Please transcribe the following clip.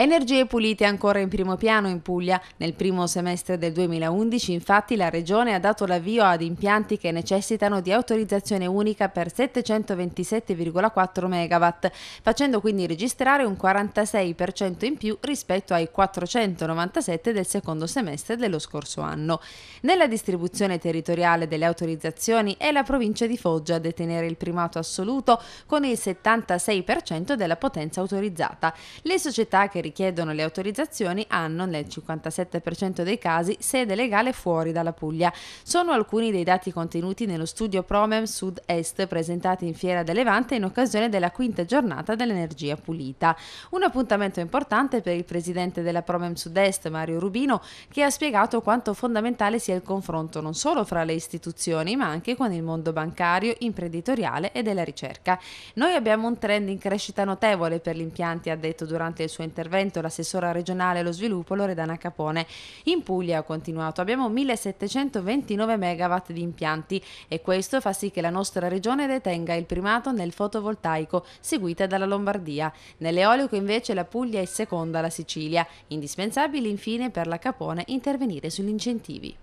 Energie pulite ancora in primo piano in Puglia. Nel primo semestre del 2011 infatti la Regione ha dato l'avvio ad impianti che necessitano di autorizzazione unica per 727,4 MW, facendo quindi registrare un 46% in più rispetto ai 497 del secondo semestre dello scorso anno. Nella distribuzione territoriale delle autorizzazioni è la provincia di Foggia a detenere il primato assoluto con il 76% della potenza autorizzata. Le società che richiedono le autorizzazioni hanno nel 57% dei casi sede legale fuori dalla Puglia. Sono alcuni dei dati contenuti nello studio Promem Sud-Est presentati in Fiera del Levante in occasione della quinta giornata dell'energia pulita. Un appuntamento importante per il presidente della Promem Sud-Est Mario Rubino che ha spiegato quanto fondamentale sia il confronto non solo fra le istituzioni ma anche con il mondo bancario, imprenditoriale e della ricerca. Noi abbiamo un trend in crescita notevole per gli impianti, ha detto durante il suo intervento Trento l'assessora regionale allo sviluppo Loredana Capone. In Puglia, ha continuato, abbiamo 1729 megawatt di impianti e questo fa sì che la nostra regione detenga il primato nel fotovoltaico, seguita dalla Lombardia. Nell'eolico invece la Puglia è seconda alla Sicilia, indispensabile infine per la Capone intervenire sugli incentivi.